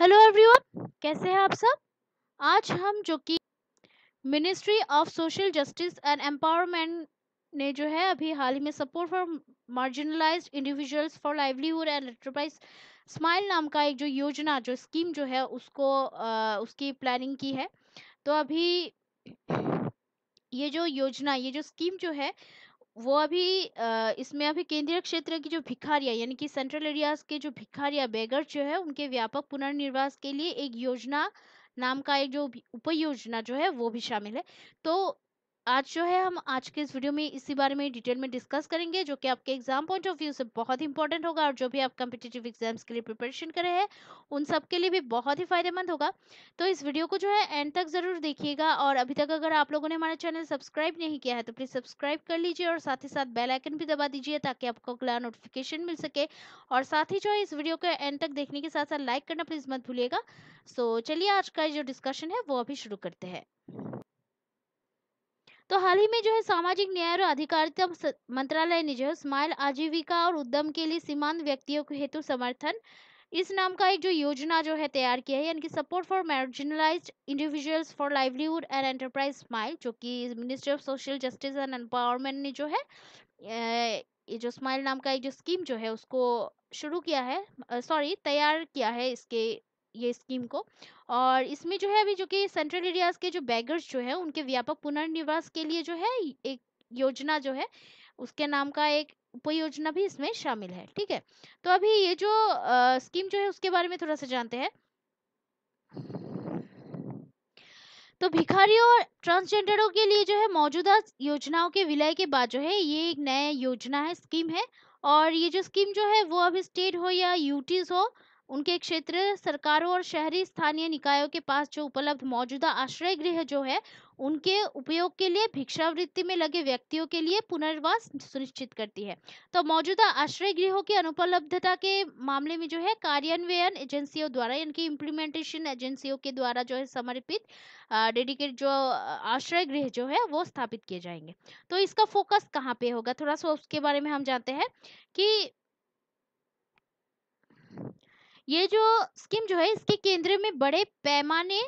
Hello everyone कैसे हैं आप सब आज हम जो कि ministry of social justice and empowerment ने जो है अभी हाल ही में support for marginalised individuals for livelihood and enterprise smile नाम का एक जो योजना जो स्कीम जो है उसको आ, उसकी प्लानिंग की है तो अभी ये जो योजना ये जो स्कीम जो है वो अभी इसमें अभी केंद्रीय क्षेत्र की जो भिखारियां यानी कि सेंट्रल एरियाज के जो भिखारियां बेगर जो है उनके व्यापक पुनर्निवास के लिए एक योजना नाम का एक जो उपयोजना जो है वो भी शामिल है तो आज जो है हम आज के इस वीडियो में इसी बारे में डिटेल में डिस्कस करेंगे जो कि आपके एग्जाम पॉइंट ऑफ व्यू से बहुत इंपॉर्टेंट होगा और जो भी आप कम्पिटेटिव एग्जाम्स के लिए प्रिपरेशन करे हैं उन सब के लिए भी बहुत ही फायदेमंद होगा तो इस वीडियो को जो है एंड तक ज़रूर देखिएगा और अभी तक अगर आप लोगों ने हमारा चैनल सब्सक्राइब नहीं किया है तो प्लीज़ सब्सक्राइब कर लीजिए और साथ ही साथ बेलाइकन भी दबा दीजिए ताकि आपको अगला नोटिफिकेशन मिल सके और साथ ही जो है इस वीडियो को एंड तक देखने के साथ साथ लाइक करना प्लीज़ मत भूलिएगा सो चलिए आज का जो डिस्कशन है वो अभी शुरू करते हैं तो हाल ही में जो है सामाजिक न्याय और अधिकारिता मंत्रालय ने जो है स्माइल आजीविका और उद्यम के लिए सीमांत व्यक्तियों के हेतु समर्थन इस नाम का एक जो योजना जो है तैयार किया है यानी कि support for marginalised individuals for livelihood and enterprise smile जो कि ministry of social justice and empowerment ने जो है ये जो स्माइल नाम का एक जो स्कीम जो है उसको शुरू किया है सॉरी तैयार किया है इसके ये स्कीम को और इसमें जो है अभी जो कि सेंट्रल एरियाज़ के जो बैगर्स जो है उनके व्यापक पुनर्निवास के लिए जो है एक योजना जो है उसके नाम का एक उपयोजना भी इसमें शामिल है ठीक है तो अभी ये जो आ, स्कीम जो है उसके बारे में थोड़ा सा जानते हैं तो भिखारियों और ट्रांसजेंडरों के लिए जो है मौजूदा योजनाओं के विलय के बाद जो है ये एक नया योजना है स्कीम है और ये जो स्कीम जो है वो अभी स्टेट हो या यूटीज हो उनके क्षेत्र सरकारों और शहरी स्थानीय निकायों के पास जो उपलब्ध मौजूदा आश्रय गृह जो है उनके उपयोग के लिए भिक्षावृत्ति में लगे व्यक्तियों के लिए पुनर्वास सुनिश्चित करती है तो मौजूदा आश्रय गृहों की अनुपलब्धता के मामले में जो है कार्यान्वयन एजेंसियों द्वारा यानी इम्प्लीमेंटेशन एजेंसियों के द्वारा जो है समर्पित डेडिकेट जो आश्रय गृह जो है वो स्थापित किए जाएंगे तो इसका फोकस कहाँ पे होगा थोड़ा सा उसके बारे में हम जानते हैं कि ये जो स्कीम जो है इसके केंद्र में बड़े पैमाने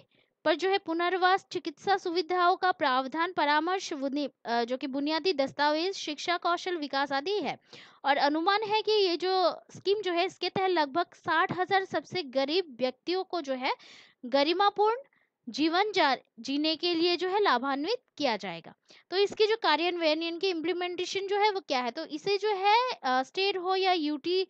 पर जो है पुनर्वास चिकित्सा सुविधाओं का प्रावधान परामर्श जो कि बुनियादी दस्तावेज शिक्षा कौशल विकास आदि है और अनुमान है कि ये जो स्कीम जो है इसके तहत लगभग साठ हजार सबसे गरीब व्यक्तियों को जो है गरिमापूर्ण जीवन जा जीने के लिए जो है लाभान्वित किया जाएगा तो इसके जो कार्यान्वयन इनकी इम्प्लीमेंटेशन जो है वो क्या है तो इसे जो है स्टेट हो या यूटी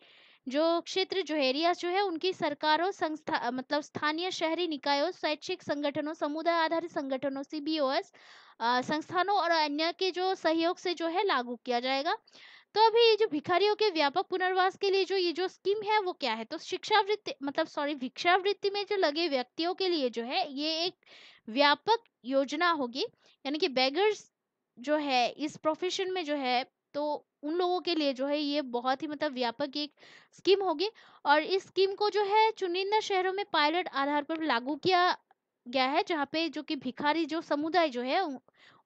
जो क्षेत्र जो एरिया जो है उनकी सरकारों संस्था मतलब स्थानीय शहरी निकायों शैक्षिक संगठनों समुदाय आधारित संगठनों सी संस्थानों और अन्य के जो सहयोग से जो है लागू किया जाएगा तो अभी ये जो भिखारियों के व्यापक पुनर्वास के लिए जो ये जो स्कीम है वो क्या है तो शिक्षावृत्ति मतलब सॉरी भिक्षावृत्ति में जो लगे व्यक्तियों के लिए जो है ये एक व्यापक योजना होगी यानी कि बेगर्स जो है इस प्रोफेशन में जो है तो उन लोगों के लिए जो है ये बहुत ही मतलब व्यापक एक स्कीम होगी और इस स्कीम को जो है चुनिंदा शहरों में पायलट आधार पर लागू किया गया है जहाँ पे जो कि भिखारी जो समुदाय जो है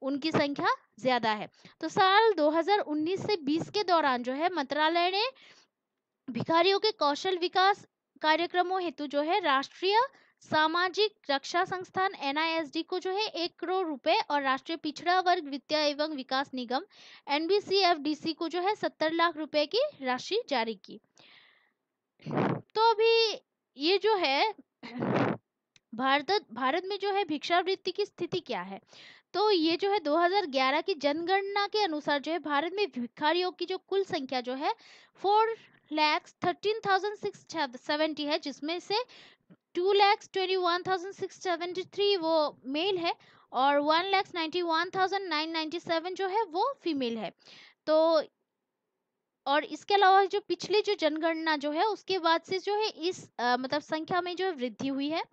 उनकी संख्या ज्यादा है तो साल 2019 से 20 के दौरान जो है मंत्रालय ने भिखारियों के कौशल विकास कार्यक्रमों हेतु जो है राष्ट्रीय सामाजिक रक्षा संस्थान एनआईएसडी को जो है एक करोड़ रुपए और राष्ट्रीय पिछड़ा वर्ग वित्तीय एवं विकास निगम एनबीसीएफडीसी को जो है सत्तर लाख रुपए की राशि जारी की तो अभी ये जो है भारत भारत में जो है भिक्षावृत्ति की स्थिति क्या है तो ये जो है 2011 की जनगणना के अनुसार जो है भारत में भिखारियों की जो कुल संख्या जो है four lakhs thirteen thousand six seventy है जिसमें से two lakhs twenty one thousand six seventy three वो मेल है और one lakhs ninety one thousand nine ninety seven जो है वो फीमेल है तो और इसके अलावा जो पिछली जो जनगणना जो है उसके बाद से जो है इस आ, मतलब संख्या में जो है वृद्धि हुई है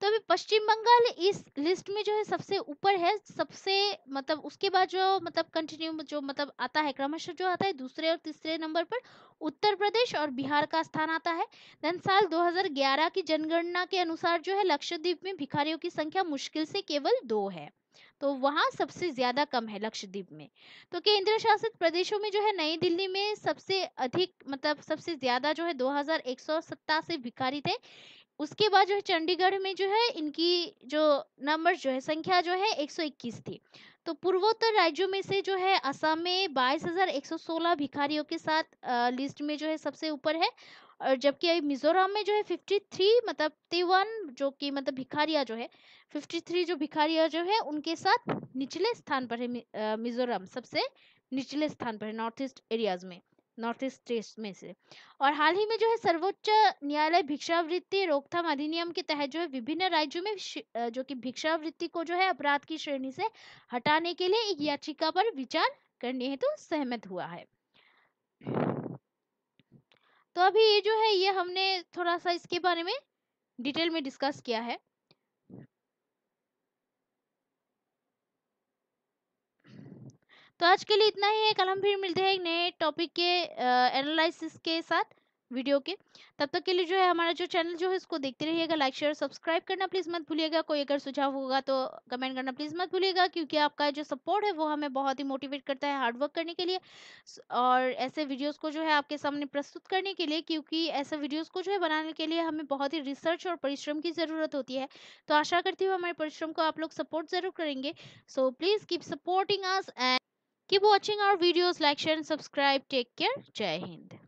तो अभी पश्चिम बंगाल इस लिस्ट में जो है सबसे ऊपर है सबसे मतलब उसके बाद जो मतलब कंटिन्यू जो मतलब आता है क्रमशः जो आता है दूसरे और तीसरे नंबर पर उत्तर प्रदेश और बिहार का स्थान आता है देन साल 2011 की जनगणना के अनुसार जो है लक्षद्वीप में भिखारियों की संख्या मुश्किल से केवल दो है तो वहाँ सबसे ज्यादा कम है लक्षद्वीप में तो केंद्र शासित प्रदेशों में जो है नई दिल्ली में सबसे अधिक मतलब सबसे ज्यादा जो है दो हजार भिखारी थे उसके बाद जो है चंडीगढ़ में जो है इनकी जो नंबर जो है संख्या जो है 121 थी तो पूर्वोत्तर राज्यों में से जो है असम में 22,116 भिखारियों के साथ लिस्ट में जो है सबसे ऊपर है और जबकि मिजोरम में जो है 53 मतलब तिवन जो कि मतलब भिखारिया जो है 53 जो भिखारिया जो है उनके साथ निचले स्थान पर है मिजोरम सबसे निचले स्थान पर है नॉर्थ ईस्ट एरियाज में नॉर्थ ईस्ट स्टेट्स में से और हाल ही में जो है सर्वोच्च न्यायालय भिक्षावृत्ति रोकथाम अधिनियम के तहत जो है विभिन्न राज्यों में जो कि भिक्षावृत्ति को जो है अपराध की श्रेणी से हटाने के लिए एक याचिका पर विचार करने हेतु तो सहमत हुआ है तो अभी ये जो है ये हमने थोड़ा सा इसके बारे में डिटेल में डिस्कस किया है तो आज के लिए इतना ही है कल हम फिर मिलते हैं एक नए टॉपिक के एनालिसिस के साथ वीडियो के तब तक के लिए जो है हमारा जो चैनल जो है इसको देखते रहिएगा लाइक शेयर सब्सक्राइब करना प्लीज़ मत भूलिएगा कोई अगर सुझाव होगा तो कमेंट करना प्लीज़ मत भूलिएगा क्योंकि आपका जो सपोर्ट है वो हमें बहुत ही मोटिवेट करता है हार्डवर्क करने के लिए और ऐसे वीडियोस को जो है आपके सामने प्रस्तुत करने के लिए क्योंकि ऐसे वीडियोज़ को जो है बनाने के लिए हमें बहुत ही रिसर्च और परिश्रम की ज़रूरत होती है तो आशा करती हूँ हमारे परिश्रम को आप लोग सपोर्ट ज़रूर करेंगे so please keep supporting us and Keep watching our videos, like, share, and subscribe. Take care. Jai Hind.